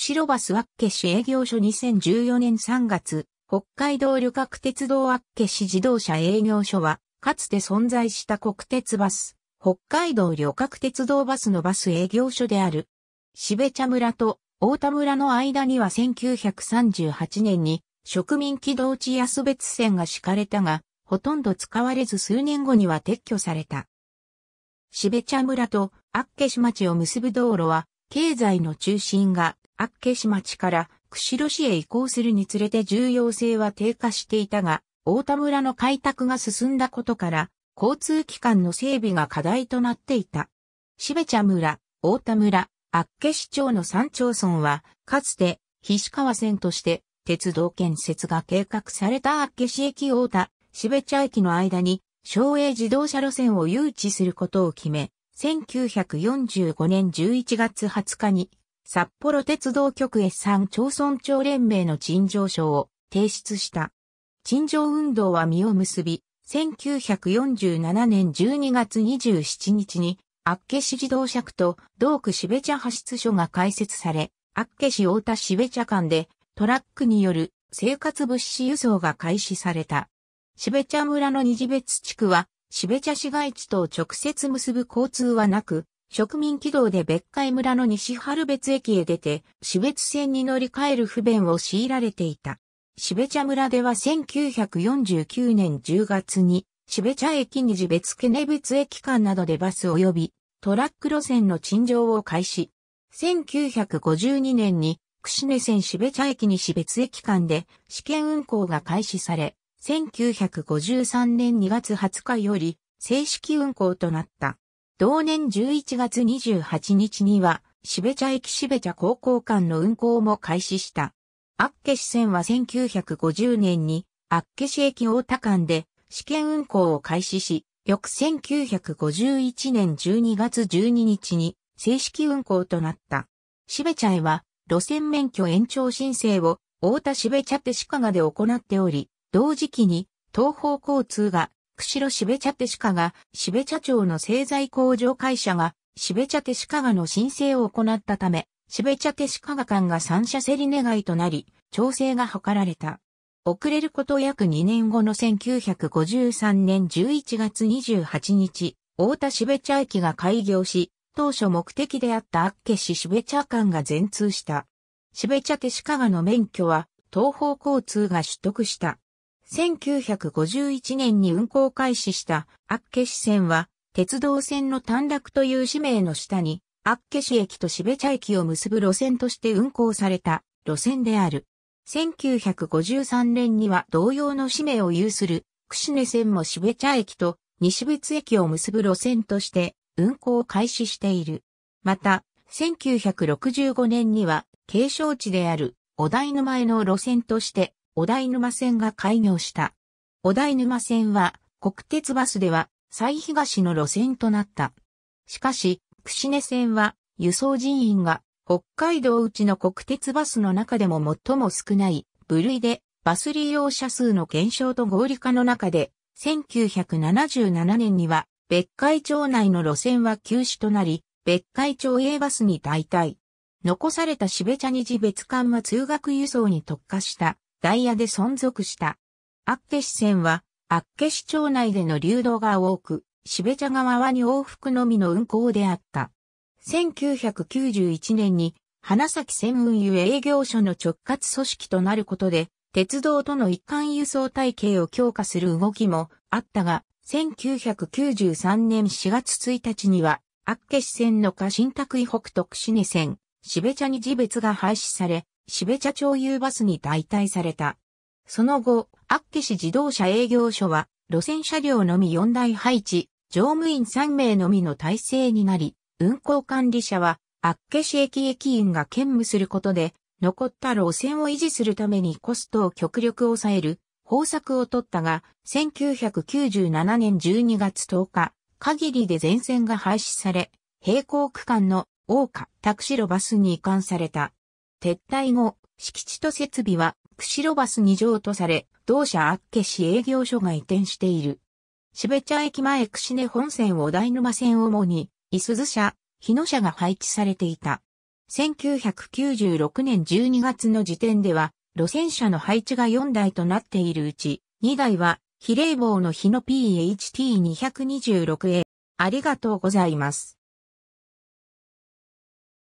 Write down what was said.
釧路バス厚岸営業所2014年3月、北海道旅客鉄道厚岸自動車営業所は、かつて存在した国鉄バス、北海道旅客鉄道バスのバス営業所である。しち茶村と大田村の間には1938年に植民機動地安別線が敷かれたが、ほとんど使われず数年後には撤去された。しち茶村と厚岸町を結ぶ道路は、経済の中心が厚岸町から釧路市へ移行するにつれて重要性は低下していたが、大田村の開拓が進んだことから、交通機関の整備が課題となっていた。しち茶村、大田村、厚岸町の三町村は、かつて、菱川線として、鉄道建設が計画された厚岸駅大田、しち茶駅の間に、省営自動車路線を誘致することを決め、1945年11月20日に札幌鉄道局越山町村長連盟の陳情書を提出した。陳情運動は実を結び、1947年12月27日に、厚岸自動車区と道区標茶派出所が開設され、厚岸大田標茶間でトラックによる生活物資輸送が開始された。標茶村の二次別地区は、標茶市街地と直接結ぶ交通はなく、植民軌道で別海村の西春別駅へ出て、死別線に乗り換える不便を強いられていた。標茶村では1949年10月に、標茶駅に自別ケネ別駅間などでバス及び、トラック路線の陳情を開始。1952年に、串根線標茶駅に標別駅間で試験運行が開始され、1953年2月20日より正式運行となった。同年11月28日には、しべ茶駅しべ茶高校間の運行も開始した。厚岸線は1950年に、厚岸駅大田間で試験運行を開始し、翌1951年12月12日に正式運行となった。しべ茶へは、路線免許延長申請を大田しべ茶手鹿賀で行っており、同時期に東方交通が釧路標茶手鹿が、標茶町の製材工場会社が、標茶手鹿がの申請を行ったため、標茶手鹿が間が三者競り願いとなり、調整が図られた。遅れること約2年後の1953年11月28日、大田標茶駅が開業し、当初目的であったアッケ市標茶間が全通した。標茶手鹿がの免許は、東方交通が取得した。1951年に運行開始したアッケ線は、鉄道線の短絡という使名の下に、アッケ駅と渋茶駅を結ぶ路線として運行された路線である。1953年には同様の使名を有する、串根線も渋茶駅と西別駅を結ぶ路線として運行を開始している。また、1965年には、継承地であるお台の前の路線として小台沼線が開業した。小台沼線は国鉄バスでは最東の路線となった。しかし、串根線は輸送人員が北海道内の国鉄バスの中でも最も少ない部類でバス利用者数の減少と合理化の中で、1977年には別海町内の路線は休止となり、別海町 A バスに代替。残された標茶日別館は通学輸送に特化したダイヤで存続した。厚岸線は、厚岸町内での流動が多く、標茶側はに往復のみの運行であった。1991年に、花咲線運輸営業所の直轄組織となることで、鉄道との一貫輸送体系を強化する動きもあったが、1993年4月1日には、厚岸線の下新拓北徳シネ線、標茶に自別が廃止され、標茶町有バスに代替された。その後、厚岸自動車営業所は、路線車両のみ4台配置、乗務員3名のみの体制になり、運行管理者は、厚岸駅駅員が兼務することで、残った路線を維持するためにコストを極力抑える方策を取ったが、1997年12月10日、限りで全線が廃止され、並行区間の大岡タクシロバスに移管された。撤退後、敷地と設備は、釧路バスに乗とされ、同社厚岸営業所が移転している。渋茶駅前串根本線お台沼線を主に、伊鈴車、日野車が配置されていた。1996年12月の時点では、路線車の配置が4台となっているうち、2台は、比例棒の日野 PHT226A。ありがとうございます。